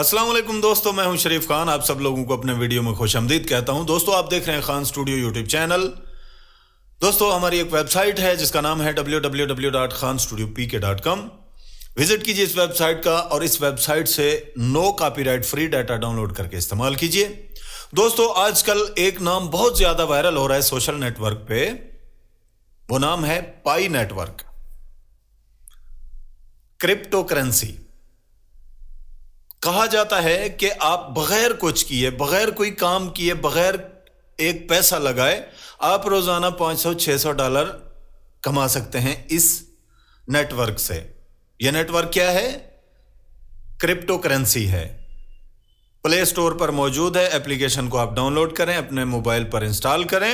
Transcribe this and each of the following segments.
असलम दोस्तों मैं हूं शरीफ खान आप सब लोगों को अपने वीडियो में खुश आमदीद कहता हूं दोस्तों आप देख रहे हैं खान स्टूडियो यूट्यूब चैनल दोस्तों हमारी एक वेबसाइट है जिसका नाम है W W W dot Khan studio P K dot com visit कीजिए इस वेबसाइट का और इस वेबसाइट से no copyright free data download करके इस्तेमाल कीजिए दोस्तों आजकल एक नाम बहुत ज्यादा वायरल हो रहा है सोशल नेटवर्क पे वो नाम है पाई नेटवर्क क्रिप्टो करेंसी कहा जाता है कि आप बगैर कुछ किए बगैर कोई काम किए बगैर एक पैसा लगाए आप रोज़ाना 500-600 डॉलर कमा सकते हैं इस नेटवर्क से यह नेटवर्क क्या है क्रिप्टो करेंसी है प्ले स्टोर पर मौजूद है एप्लीकेशन को आप डाउनलोड करें अपने मोबाइल पर इंस्टॉल करें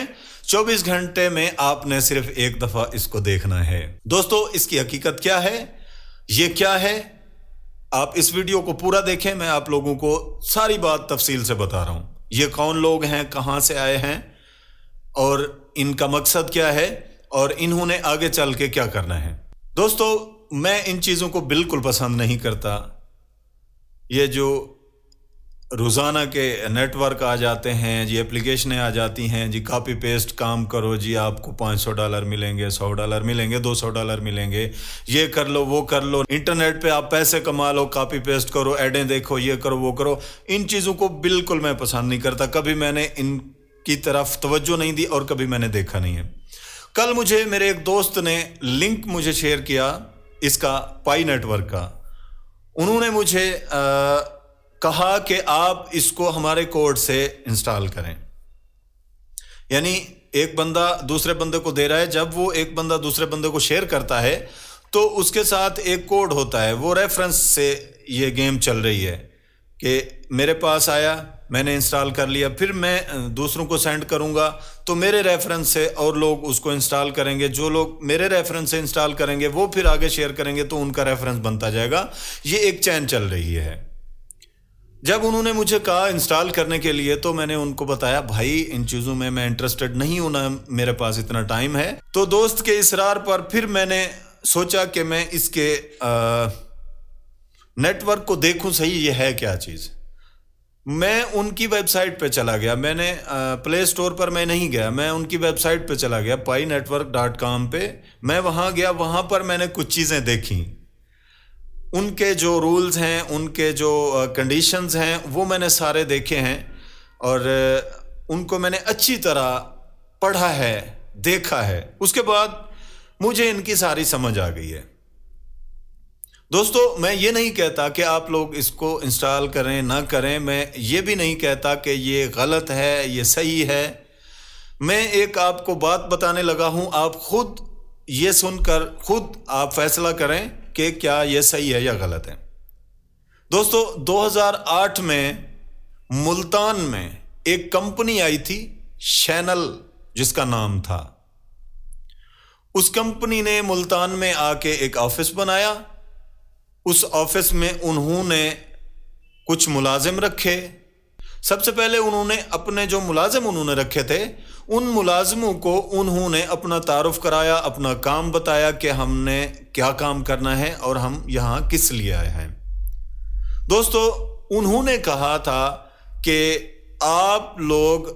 24 घंटे में आपने सिर्फ एक दफ़ा इसको देखना है दोस्तों इसकी हकीकत क्या है ये क्या है आप इस वीडियो को पूरा देखें मैं आप लोगों को सारी बात तफसील से बता रहा हूं ये कौन लोग हैं कहां से आए हैं और इनका मकसद क्या है और इन्होंने आगे चल के क्या करना है दोस्तों मैं इन चीज़ों को बिल्कुल पसंद नहीं करता ये जो रोज़ाना के नेटवर्क आ जाते हैं जी एप्लीकेशनें आ जाती हैं जी कापी पेस्ट काम करो जी आपको पाँच सौ डॉलर मिलेंगे सौ डॉलर मिलेंगे दो सौ डॉलर मिलेंगे ये कर लो वो कर लो इंटरनेट पे आप पैसे कमा लो कापी पेस्ट करो एडें देखो ये करो वो करो इन चीज़ों को बिल्कुल मैं पसंद नहीं करता कभी मैंने इनकी तरफ तोज्जो नहीं दी और कभी मैंने देखा नहीं है कल मुझे मेरे एक दोस्त ने लिंक मुझे शेयर किया इसका पाई नेटवर्क का उन्होंने मुझे आ, कहा कि आप इसको हमारे कोड से इंस्टॉल करें यानी एक बंदा दूसरे बंदे को दे रहा है जब वो एक बंदा दूसरे बंदे को शेयर करता है तो उसके साथ एक कोड होता है वो रेफरेंस से ये गेम चल रही है कि मेरे पास आया मैंने इंस्टॉल कर लिया फिर मैं दूसरों को सेंड करूंगा तो मेरे रेफरेंस से और लोग उसको इंस्टॉल करेंगे जो लोग मेरे रेफरेंस से इंस्टॉल करेंगे वो फिर आगे शेयर करेंगे तो उनका रेफरेंस बनता जाएगा ये एक चैन चल रही है जब उन्होंने मुझे कहा इंस्टॉल करने के लिए तो मैंने उनको बताया भाई इन चीज़ों में मैं इंटरेस्टेड नहीं हूं ना मेरे पास इतना टाइम है तो दोस्त के इसरार पर फिर मैंने सोचा कि मैं इसके नेटवर्क को देखूं सही ये है क्या चीज़ मैं उनकी वेबसाइट पे चला गया मैंने प्ले स्टोर पर मैं नहीं गया मैं उनकी वेबसाइट पे चला गया पाई नेटवर्क डॉट कॉम पर मैं वहाँ गया वहाँ पर मैंने कुछ चीज़ें देखी उनके जो रूल्स हैं उनके जो कंडीशंस हैं वो मैंने सारे देखे हैं और उनको मैंने अच्छी तरह पढ़ा है देखा है उसके बाद मुझे इनकी सारी समझ आ गई है दोस्तों मैं ये नहीं कहता कि आप लोग इसको इंस्टॉल करें ना करें मैं ये भी नहीं कहता कि ये गलत है ये सही है मैं एक आपको बात बताने लगा हूं आप खुद ये सुनकर खुद आप फैसला करें कि क्या यह सही है या गलत है दोस्तों 2008 में मुल्तान में एक कंपनी आई थी शैनल जिसका नाम था उस कंपनी ने मुल्तान में आके एक ऑफिस बनाया उस ऑफिस में उन्होंने कुछ मुलाजिम रखे सबसे पहले उन्होंने अपने जो मुलाजिम उन्होंने रखे थे उन मुलाजमों को उन्होंने अपना तारफ़ कराया अपना काम बताया कि हमने क्या काम करना है और हम यहाँ किस लिए आए हैं दोस्तों उन्होंने कहा था कि आप लोग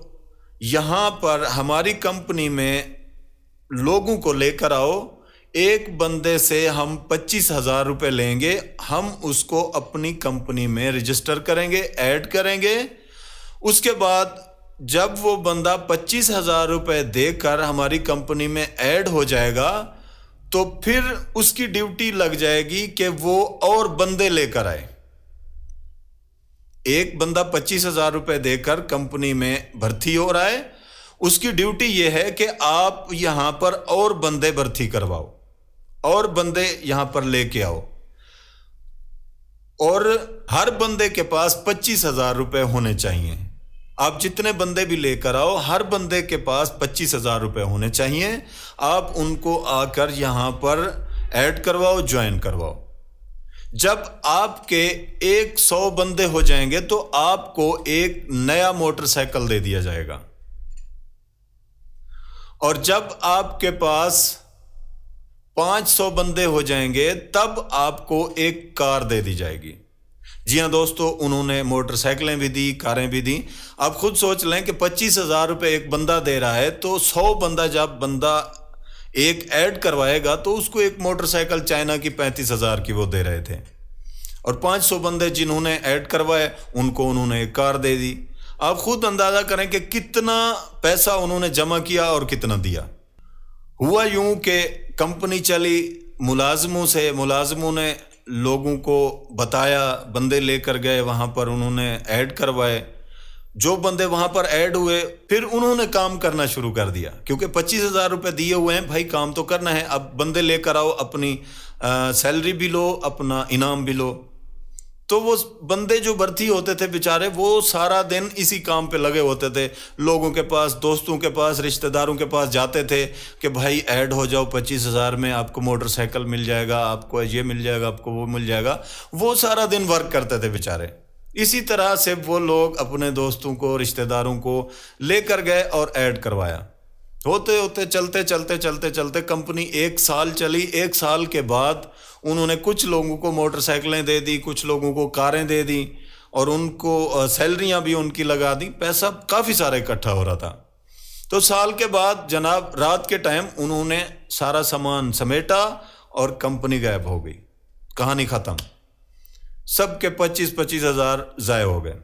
यहाँ पर हमारी कंपनी में लोगों को लेकर आओ एक बंदे से हम पच्चीस हज़ार रुपये लेंगे हम उसको अपनी कंपनी में रजिस्टर करेंगे ऐड करेंगे उसके बाद जब वो बंदा पच्चीस हजार रुपये देकर हमारी कंपनी में ऐड हो जाएगा तो फिर उसकी ड्यूटी लग जाएगी कि वो और बंदे लेकर आए एक बंदा पच्चीस हजार रुपये देकर कंपनी में भर्ती हो रहा है उसकी ड्यूटी यह है कि आप यहां पर और बंदे भर्ती करवाओ और बंदे यहां पर लेके आओ और हर बंदे के पास पच्चीस हजार रुपए होने चाहिए आप जितने बंदे भी लेकर आओ हर बंदे के पास पच्चीस हजार रुपये होने चाहिए आप उनको आकर यहां पर ऐड करवाओ ज्वाइन करवाओ जब आपके 100 बंदे हो जाएंगे तो आपको एक नया मोटरसाइकिल दे दिया जाएगा और जब आपके पास 500 बंदे हो जाएंगे तब आपको एक कार दे दी जाएगी जी हाँ दोस्तों उन्होंने मोटरसाइकिलें भी दी कारें भी दी आप खुद सोच लें कि पच्चीस हज़ार रुपये एक बंदा दे रहा है तो सौ बंदा जब बंदा एक ऐड करवाएगा तो उसको एक मोटरसाइकिल चाइना की पैंतीस हज़ार की वो दे रहे थे और पाँच सौ बंदे जिन्होंने ऐड करवाए उनको उन्होंने एक कार दे दी आप खुद अंदाज़ा करें कि कितना पैसा उन्होंने जमा किया और कितना दिया हुआ यूं कि कंपनी चली मुलाजमों से मुलाजमों ने लोगों को बताया बंदे लेकर गए वहाँ पर उन्होंने ऐड करवाए जो बंदे वहाँ पर ऐड हुए फिर उन्होंने काम करना शुरू कर दिया क्योंकि पच्चीस हज़ार रुपये दिए हुए हैं भाई काम तो करना है अब बंदे लेकर आओ अपनी आ, सैलरी भी लो अपना इनाम भी लो तो वो बंदे जो भर्ती होते थे बेचारे वो सारा दिन इसी काम पे लगे होते थे लोगों के पास दोस्तों के पास रिश्तेदारों के पास जाते थे कि भाई ऐड हो जाओ पच्चीस हज़ार में आपको मोटरसाइकिल मिल जाएगा आपको ये मिल जाएगा आपको वो मिल जाएगा वो सारा दिन वर्क करते थे बेचारे इसी तरह से वो लोग अपने दोस्तों को रिश्तेदारों को लेकर गए और ऐड करवाया होते होते चलते चलते चलते चलते कंपनी एक साल चली एक साल के बाद उन्होंने कुछ लोगों को मोटरसाइकिलें दे दी कुछ लोगों को कारें दे दी और उनको सैलरियां भी उनकी लगा दी पैसा काफ़ी सारा इकट्ठा हो रहा था तो साल के बाद जनाब रात के टाइम उन्होंने सारा सामान समेटा और कंपनी गायब हो गई कहानी ख़त्म सबके पच्चीस पच्चीस हज़ार ज़ाय हो गए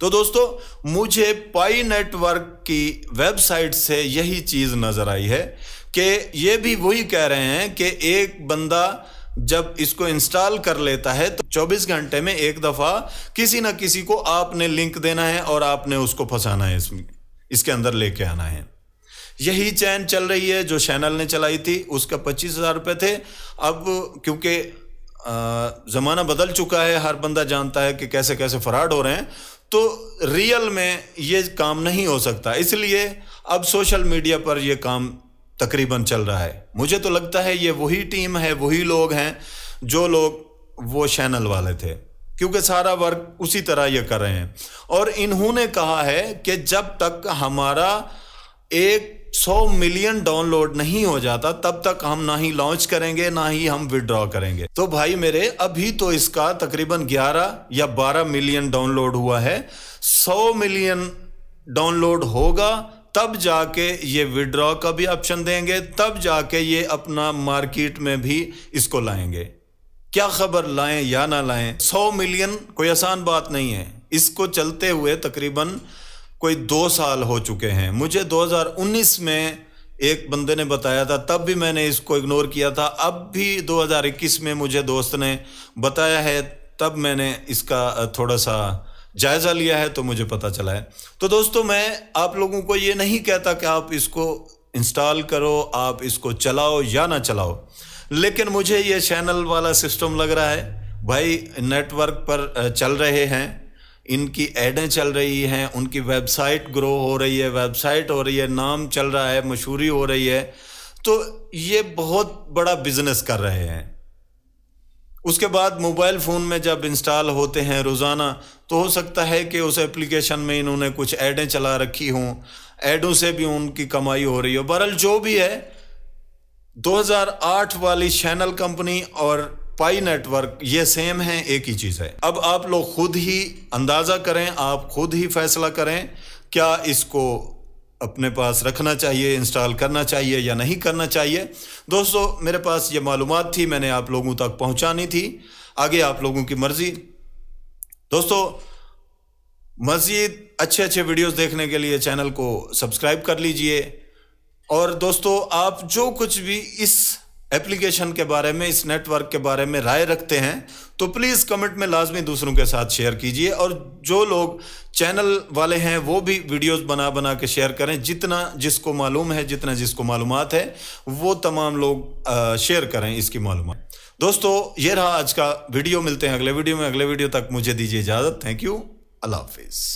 तो दोस्तों मुझे पाई नेटवर्क की वेबसाइट से यही चीज़ नज़र आई है कि ये भी वही कह रहे हैं कि एक बंदा जब इसको इंस्टॉल कर लेता है तो 24 घंटे में एक दफ़ा किसी ना किसी को आपने लिंक देना है और आपने उसको फंसाना है इसमें इसके अंदर लेके आना है यही चैन चल रही है जो चैनल ने चलाई थी उसका पच्चीस हज़ार रुपये थे अब क्योंकि ज़माना बदल चुका है हर बंदा जानता है कि कैसे कैसे फ्रॉड हो रहे हैं तो रियल में ये काम नहीं हो सकता इसलिए अब सोशल मीडिया पर यह काम तकरीबन चल रहा है मुझे तो लगता है ये वही टीम है वही लोग हैं जो लोग वो चैनल वाले थे क्योंकि सारा वर्क उसी तरह ये कर रहे हैं और इन्होंने कहा है कि जब तक हमारा एक 100 मिलियन डाउनलोड नहीं हो जाता तब तक हम ना ही लॉन्च करेंगे ना ही हम विड्रॉ करेंगे तो भाई मेरे अभी तो इसका तकरीबन 11 या 12 मिलियन डाउनलोड हुआ है 100 मिलियन डाउनलोड होगा तब जाके ये विड्रॉ का भी ऑप्शन देंगे तब जाके ये अपना मार्केट में भी इसको लाएंगे क्या खबर लाएं या ना लाएं 100 मिलियन कोई आसान बात नहीं है इसको चलते हुए तकरीबन कोई दो साल हो चुके हैं मुझे 2019 में एक बंदे ने बताया था तब भी मैंने इसको इग्नोर किया था अब भी 2021 में मुझे दोस्त ने बताया है तब मैंने इसका थोड़ा सा जायज़ा लिया है तो मुझे पता चला है तो दोस्तों मैं आप लोगों को ये नहीं कहता कि आप इसको इंस्टॉल करो आप इसको चलाओ या ना चलाओ लेकिन मुझे ये चैनल वाला सिस्टम लग रहा है भाई नेटवर्क पर चल रहे हैं इनकी एडें चल रही हैं उनकी वेबसाइट ग्रो हो रही है वेबसाइट हो रही है नाम चल रहा है मशहूरी हो रही है तो ये बहुत बड़ा बिजनेस कर रहे हैं उसके बाद मोबाइल फ़ोन में जब इंस्टॉल होते हैं रोज़ाना तो हो सकता है कि उस एप्लीकेशन में इन्होंने कुछ एडें चला रखी हों एडों से भी उनकी कमाई हो रही हो बहरल जो भी है 2008 वाली शैनल कंपनी और पाई नेटवर्क ये सेम है एक ही चीज़ है अब आप लोग खुद ही अंदाज़ा करें आप खुद ही फैसला करें क्या इसको अपने पास रखना चाहिए इंस्टॉल करना चाहिए या नहीं करना चाहिए दोस्तों मेरे पास ये मालूम थी मैंने आप लोगों तक पहुंचानी थी आगे आप लोगों की मर्ज़ी दोस्तों मज़ीद अच्छे अच्छे वीडियोस देखने के लिए चैनल को सब्सक्राइब कर लीजिए और दोस्तों आप जो कुछ भी इस एप्लीकेशन के बारे में इस नेटवर्क के बारे में राय रखते हैं तो प्लीज़ कमेंट में लाजमी दूसरों के साथ शेयर कीजिए और जो लोग चैनल वाले हैं वो भी वीडियोस बना बना के शेयर करें जितना जिसको मालूम है जितना जिसको मालूम है वो तमाम लोग शेयर करें इसकी मालूम दोस्तों ये रहा आज का वीडियो मिलते हैं अगले वीडियो में अगले वीडियो तक मुझे दीजिए इजाज़त थैंक यू अल्लाह हाफिज़